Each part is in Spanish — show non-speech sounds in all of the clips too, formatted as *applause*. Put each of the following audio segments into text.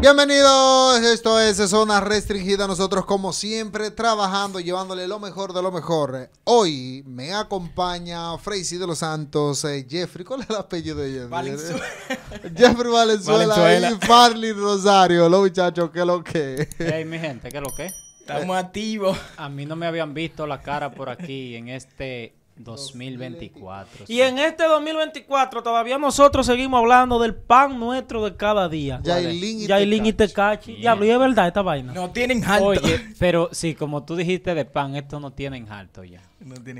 Bienvenidos, esto es Zona Restringida, nosotros como siempre trabajando, llevándole lo mejor de lo mejor. Hoy me acompaña Freisy de los Santos, eh, Jeffrey, ¿cuál es el apellido de Jeffrey? Valenzuela. *laughs* Jeffrey Valenzuela, y Farley Rosario, los muchachos, ¿qué lo que? Hey mi gente, ¿qué lo que? Estamos activos. A mí no me habían visto la cara por aquí en este 2024. Y en este 2024 todavía nosotros seguimos hablando del pan nuestro de cada día. Yailin y, Tecachi. Ya es verdad esta vaina. No tienen alto. Oye, pero sí, como tú dijiste de pan, esto no tienen alto ya.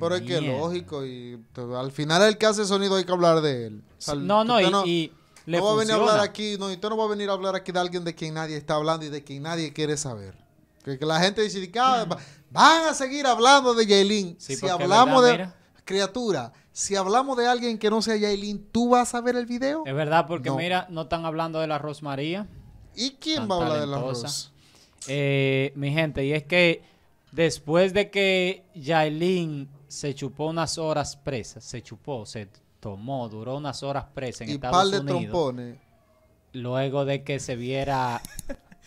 pero es que lógico. y Al final el que hace sonido hay que hablar de él. no, no, y, le no va a venir a hablar aquí, no, tú no va a venir a hablar aquí de alguien de quien nadie está hablando y de quien nadie quiere saber. Que, la gente dice, ah, van a seguir hablando de Yailin. si hablamos de criatura, si hablamos de alguien que no sea Yailin, ¿tú vas a ver el video? Es verdad, porque mira, no están hablando de la Rosmaría. ¿Y quién va a hablar de la Ros? Eh, mi gente, y es que después de que Yailin se chupó unas horas presa, se chupó, se tomó, duró unas horas presa en y Un par de Trompones. Luego de que se viera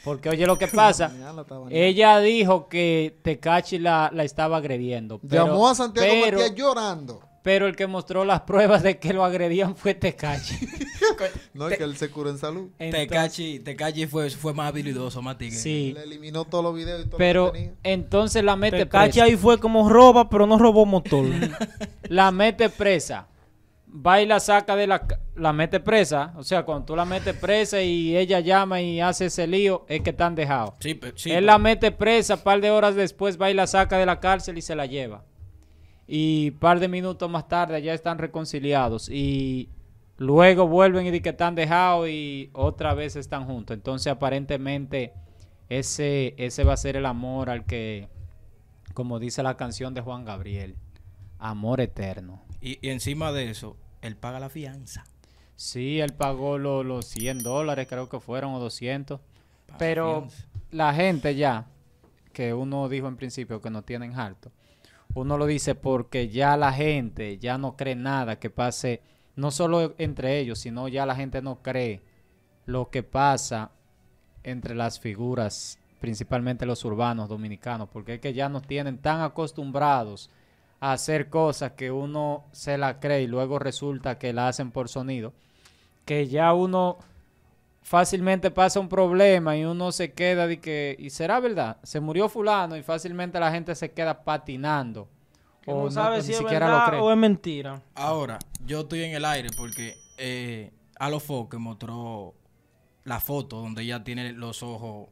porque oye lo que pasa. *laughs* ella dijo que Tecachi la, estaba agrediendo. Pero, Llamó a Santiago pero, llorando. Pero el que mostró las pruebas de que lo agredían fue Tecachi. *laughs* no, es que él se curó en salud. Tecachi, fue, fue más habilidoso, más tigre. Sí. Le eliminó todos los videos y todo Pero entonces la mete Tecachi ahí fue como roba, pero no robó motor. *laughs* la mete presa va y la saca de la, la mete presa. O sea, cuando tú la metes presa y ella llama y hace ese lío, es que están dejados. Sí, Él la mete presa, par de horas después va y la saca de la cárcel y se la lleva. Y par de minutos más tarde ya están reconciliados. Y luego vuelven y dicen que están dejado y otra vez están juntos. Entonces, aparentemente, ese, ese va a ser el amor al que, como dice la canción de Juan Gabriel, amor eterno. y encima de eso, él paga la fianza. Sí, él pagó los 100 dólares, creo que fueron, o 200. pero la gente ya, que uno dijo en principio que no tienen harto, uno lo dice porque ya la gente ya no cree nada que pase, no solo entre ellos, sino ya la gente no cree lo que pasa entre las figuras, principalmente los urbanos dominicanos, porque es que ya nos tienen tan acostumbrados hacer cosas que uno se la cree y luego resulta que la hacen por sonido, que ya uno fácilmente pasa un problema y uno se queda de que, y será verdad, se murió fulano y fácilmente la gente se queda patinando. o no sabe si siquiera lo cree. o es mentira. Ahora, yo estoy en el aire porque eh, a los que mostró la foto donde ella tiene los ojos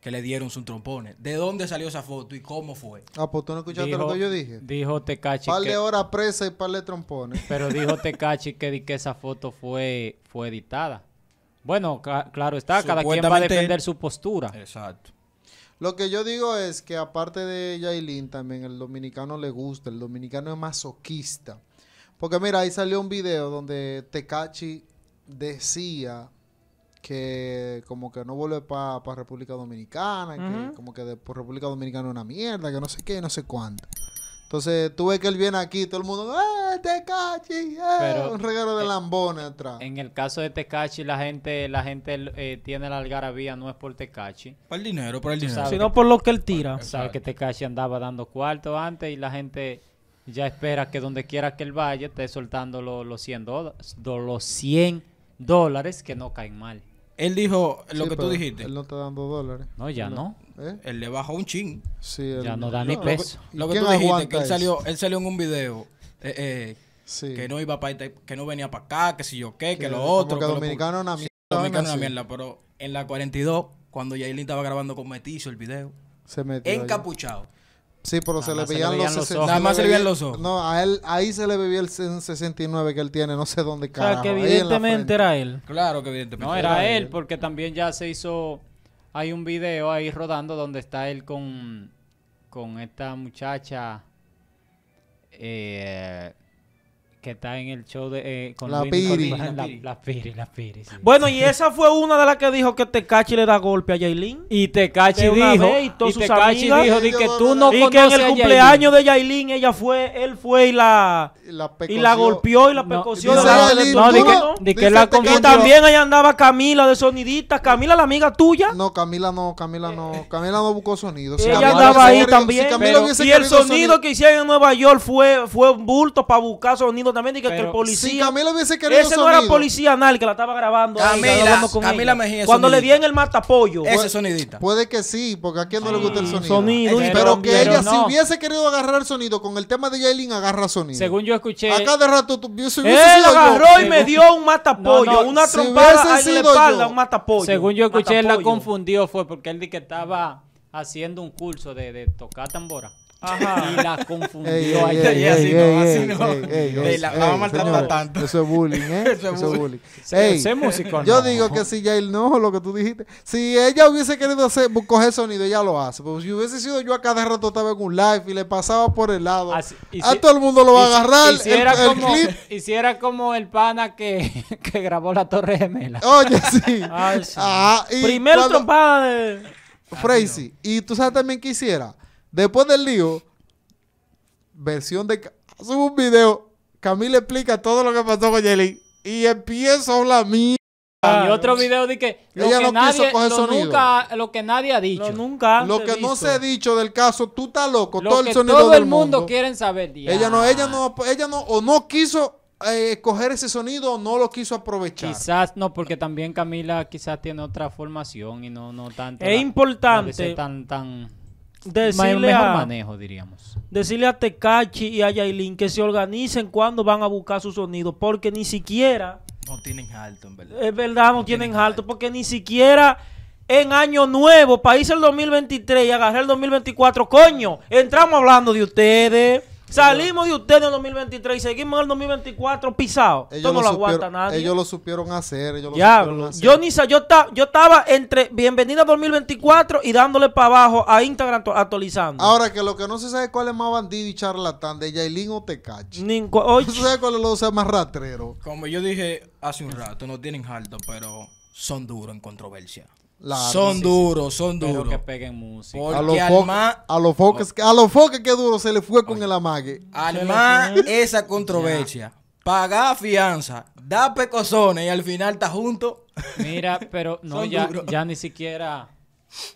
que le dieron su trompones. ¿De dónde salió esa foto y cómo fue? Ah, pues tú no escuchaste lo que yo dije. Dijo Tecachi. Par de horas presa y par trompones. Pero dijo *laughs* Tecachi que, que esa foto fue, fue editada. Bueno, claro está, cada quien va a defender su postura. Exacto. Lo que yo digo es que aparte de Yailin, también el dominicano le gusta, el dominicano es masoquista. Porque mira, ahí salió un video donde Tecachi decía que como que no vuelve para República Dominicana, que como que por República Dominicana es una mierda, que no sé qué, no sé cuánto. Entonces tú ves que él viene aquí, todo el mundo, ¡eh, Tecachi! Eh, un regalo de eh, atrás. En el caso de Tecachi, la gente la gente eh, tiene la algarabía, no es por Tecachi. Por el dinero, por el dinero. Sino por lo que él tira. Sabes que Tecachi andaba dando cuartos antes y la gente ya espera que donde quiera que él vaya esté soltando los, 100 dólares, los 100 dólares que no caen mal. Él dijo lo que tú dijiste. Él no está dando dólares. No, ya no. ¿eh? Él le bajó un chin. Sí, ya no da ni peso. Lo que, tú dijiste, que él salió, él salió en un video. Eh, eh, que no iba para que no venía para acá, que si yo qué, que, lo otro. Que, dominicano una mierda. una mierda, pero en la 42, cuando Yailin estaba grabando con Metizo el video, se metió. Encapuchado. Sí, pero se le, veían los, ojos. Nada más se le veían los ojos. No, a él, ahí se le veía el 69 que él tiene, no sé dónde cae. O sea, que evidentemente era él. Claro que evidentemente No, era, él, él, porque también ya se hizo... Hay un video ahí rodando donde está él con, con esta muchacha... Eh, que está en el show de eh, con la, Bueno, y esa fue una de las que dijo que Tecachi le da golpe a Yailin. Y Tecachi dijo, y, y Tecachi dijo que y que en el cumpleaños de Yailin ella fue, él fue y la y la golpeó y la no, y también ahí andaba Camila de sonidita, Camila la amiga tuya. No, Camila no, Camila no, eh. Camila no buscó sonido. ella andaba ahí también. y el sonido que hicieron en Nueva York fue fue un bulto para buscar sonido también dije que el policía. Si Camila hubiese querido Ese no era policía anal que la estaba grabando. Mejía. Cuando le di en el matapollo. Ese sonidita. Puede que sí, porque a quien no le gusta el mm, sonido. pero, que ella, si hubiese querido agarrar sonido con el tema de Jailin, agarra sonido. Según yo escuché. Acá de rato, tú, si Él agarró y me dio un matapollo. una si trompada en la espalda, yo. un matapollo. Según yo escuché, él la confundió fue porque él dijo que estaba haciendo un curso de tocar tambora. Ajá. y la confundió. Ey, así no, así no. la, la tanto. Eso es bullying, ¿eh? *laughs* eso, es bullying. yo digo que si ya no, lo que tú dijiste, si ella hubiese querido hacer, coger sonido, ella lo hace. si hubiese sido yo a cada rato estaba en un live y le pasaba por el lado, a todo el mundo lo va a agarrar. como, Hiciera *laughs* como el pana que, *laughs* que grabó la Torre Gemela. Oye, sí. Ah, Primero trompada de. Frazy. Ah, y tú sabes también que hiciera Después del lío, versión de... Subo un video, Camila explica todo lo que pasó con Jelly y empiezo a hablar mí. Y otro video de que lo Ella que no nadie, quiso sonido. Nunca, lo que nadie ha dicho. nunca lo que no se ha dicho del caso, tú estás loco. todo el sonido todo el mundo, quiere quieren saber. Ella no, ella no, ella no, o no quiso escoger eh, ese sonido o no lo quiso aprovechar. Quizás no, porque también Camila quizás tiene otra formación y no, no tanto. Es importante. Tan, tan decirle mejor a, manejo, diríamos. Decirle a Tecachi y a Yailin que se organicen cuando van a buscar su sonido, porque ni siquiera... No tienen alto, en verdad. Es verdad, no, tienen, alto, porque ni siquiera en año nuevo, país el 2023 y agarré el 2024, coño, entramos hablando de ustedes. Salimos de ustedes en 2023 y seguimos en el 2024 pisados. Esto no lo, aguantan nadie. Ellos lo supieron hacer. Ellos lo supieron hacer. Yo, ni, yo, yo estaba entre Bienvenida 2024 y dándole para abajo a Instagram actualizando. Ahora que lo que no se sabe cuál es más bandido y charlatán, de Yailin o Tecachi. No se sabe cuál es lo sea más rastrero. Como yo dije hace un rato, no tienen alto pero son duros en controversia son duros, son duros. que peguen música. a los foques, oh. a los que duro se le fue con el amague. además esa controversia, paga fianza, Da pecosones y al final está junto. Mira, pero *laughs* no, ya, ya, ni siquiera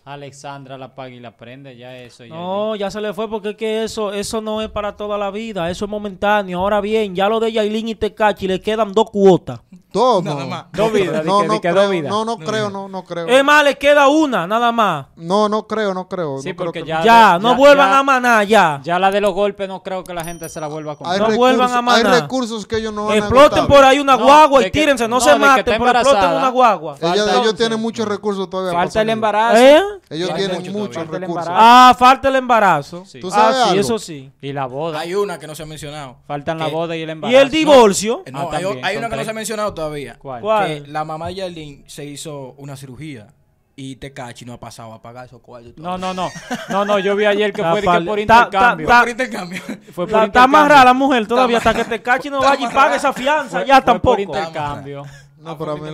Alexandra la paga y la prende, ya eso. no, ya se le fue porque eso, eso no es para toda la vida, eso es momentáneo. Ahora bien, ya lo de Yailin y Tecachi le quedan dos cuotas. Todo. Nada más. Dos vidas. No, no, creo, no, no creo, no, no creo. Es más, le queda una, nada más. No, no creo, no creo. Sí, porque ya, no vuelvan a maná, ya. Ya la de los golpes no creo que la gente se la vuelva a comprar. no vuelvan a maná. Hay recursos que ellos no Exploten por ahí una guagua y tírense, no, se maten, pero exploten una guagua. Ellos, ellos tienen muchos recursos todavía. Falta el embarazo. ¿Eh? Ellos tienen muchos recursos. Ah, falta el embarazo. ¿Tú ah, sabes eso sí. Y la boda. Hay una que no se ha mencionado. Faltan la boda y el embarazo. Y el divorcio. Ah, hay una que no se ha mencionado todavía. ¿Cuál? Que la mamá de Yalín se hizo una cirugía. Y te cachi no ha pasado a pagar esos cuartos. No, no, no. No, no, yo vi ayer que fue por intercambio. fue por intercambio. *laughs* Está más rara la mujer todavía hasta que te cachi no vaya y pague esa fianza. ya tampoco. Por intercambio. No, pero a mí,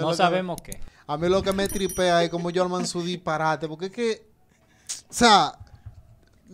no sabemos que, qué. A mí lo que me tripea es como yo arman su disparate. Porque es que. O sea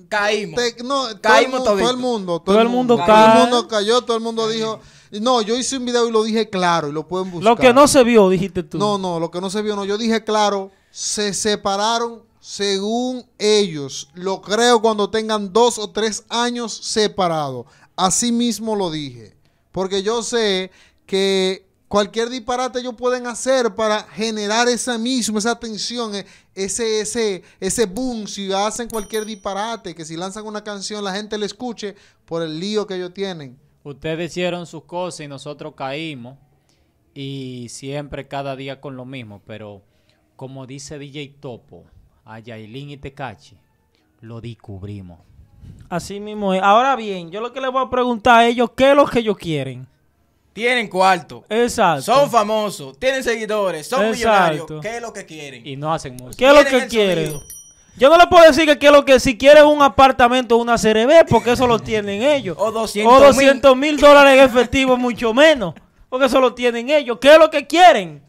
caímos. no, caímos todo, el mundo. Todo, el mundo, cayó. Todo el mundo cayó, todo el mundo dijo. No, yo hice un video y lo dije claro y lo pueden buscar. Lo que no se vio, dijiste tú. No, no, lo que no se vio, no. Yo dije claro, se separaron según ellos. Lo creo cuando tengan dos o tres años separados. Así mismo lo dije. Porque yo sé que Cualquier disparate ellos pueden hacer para generar esa misma, esa tensión, e, ese, ese, ese boom. Si hacen cualquier disparate, que si lanzan una canción, la gente le escuche por el lío que ellos tienen. Ustedes hicieron sus cosas y nosotros caímos. Y siempre, cada día con lo mismo. Pero como dice DJ Topo, a Yailin y Tecachi, lo descubrimos. Así mismo Ahora bien, yo lo que les voy a preguntar a ellos, ¿qué es lo que ellos quieren? tienen cuarto, Exacto. son famosos, tienen seguidores, son millonarios. ¿Qué es lo que quieren? Y no hacen mucho. ¿Qué es lo que quieren? Yo no le puedo decir que, que lo que si quieren un apartamento o una CRB, porque eso lo tienen ellos. *laughs* o 200 mil dólares en efectivo, mucho menos. Porque eso lo tienen ellos. ¿Qué es lo que quieren?